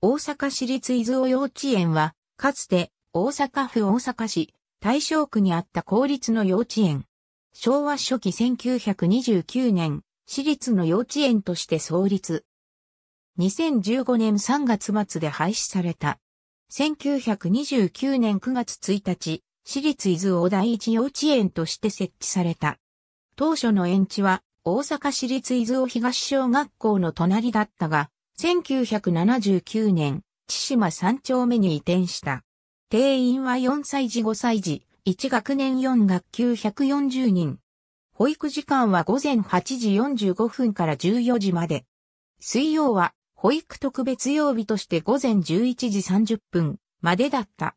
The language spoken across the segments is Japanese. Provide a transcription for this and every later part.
大阪市立伊豆尾幼稚園は、かつて大阪府大阪市大正区にあった公立の幼稚園。昭和初期1929年、私立の幼稚園として創立。2015年3月末で廃止された。1929年9月1日、私立伊豆尾第一幼稚園として設置された。当初の園地は大阪市立伊豆尾東小学校の隣だったが、1979年、千島三丁目に移転した。定員は4歳児5歳児、1学年4学級140人。保育時間は午前8時45分から14時まで。水曜は保育特別曜日として午前11時30分までだった。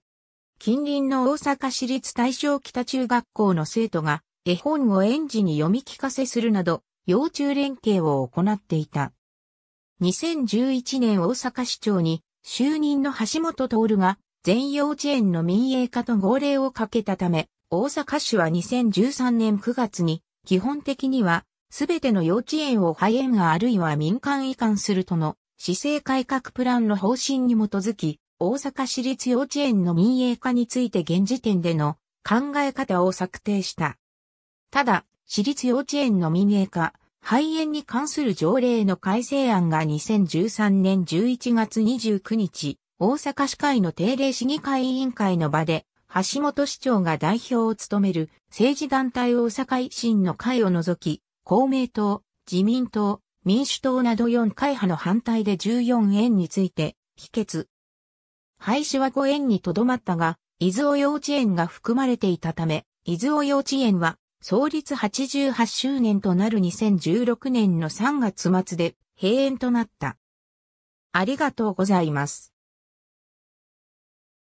近隣の大阪市立大正北中学校の生徒が絵本を園児に読み聞かせするなど、幼虫連携を行っていた。2011年大阪市長に就任の橋本徹が全幼稚園の民営化と号令をかけたため、大阪市は2013年9月に基本的にはすべての幼稚園を廃園あるいは民間移管するとの市政改革プランの方針に基づき、大阪市立幼稚園の民営化について現時点での考え方を策定した。ただ、私立幼稚園の民営化、肺炎に関する条例の改正案が2013年11月29日、大阪市会の定例市議会委員会の場で、橋本市長が代表を務める政治団体大阪維新の会を除き、公明党、自民党、民主党など4会派の反対で14円について、否決。廃止は5円にとどまったが、伊豆尾幼稚園が含まれていたため、伊豆尾幼稚園は創立88周年となる2016年の3月末で閉園となった。ありがとうございます。